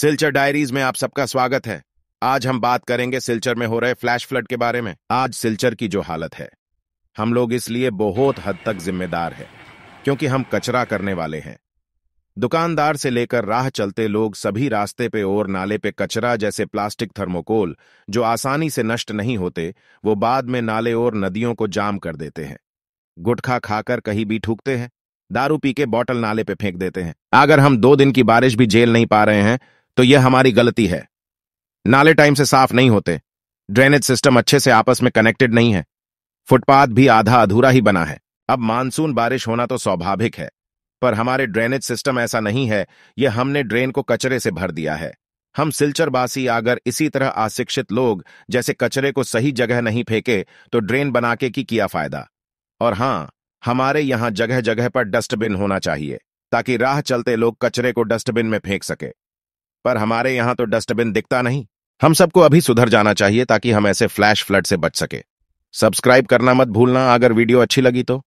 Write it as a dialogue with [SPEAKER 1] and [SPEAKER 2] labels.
[SPEAKER 1] Silchar diaries में आप सबका स्वागत है आज हम बात करेंगे सिल्चर में हो रहे फ्लैश फ्लड के बारे में आज सिल्चर की जो हालत है हम लोग इसलिए बहुत हद तक जिम्मेदार है क्योंकि हम कचरा करने वाले हैं दुकानदार से लेकर राह चलते लोग सभी रास्ते पे और नाले पे कचरा जैसे प्लास्टिक थर्मोकोल जो आसानी से नष्ट नहीं होते वो बाद में नाले और नदियों को जाम कर देते हैं गुटखा खाकर कहीं भी ठूकते हैं दारू पी के बॉटल नाले पे फेंक देते हैं अगर हम दो दिन की बारिश भी झेल नहीं पा रहे हैं तो यह हमारी गलती है नाले टाइम से साफ नहीं होते ड्रेनेज सिस्टम अच्छे से आपस में कनेक्टेड नहीं है फुटपाथ भी आधा अधूरा ही बना है अब मानसून बारिश होना तो स्वाभाविक है पर हमारे ड्रेनेज सिस्टम ऐसा नहीं है यह हमने ड्रेन को कचरे से भर दिया है हम बासी अगर इसी तरह अशिक्षित लोग जैसे कचरे को सही जगह नहीं फेंके तो ड्रेन बना के की किया फायदा और हां हमारे यहां जगह जगह पर डस्टबिन होना चाहिए ताकि राह चलते लोग कचरे को डस्टबिन में फेंक सके पर हमारे यहां तो डस्टबिन दिखता नहीं हम सबको अभी सुधर जाना चाहिए ताकि हम ऐसे फ्लैश फ्लड से बच सके सब्सक्राइब करना मत भूलना अगर वीडियो अच्छी लगी तो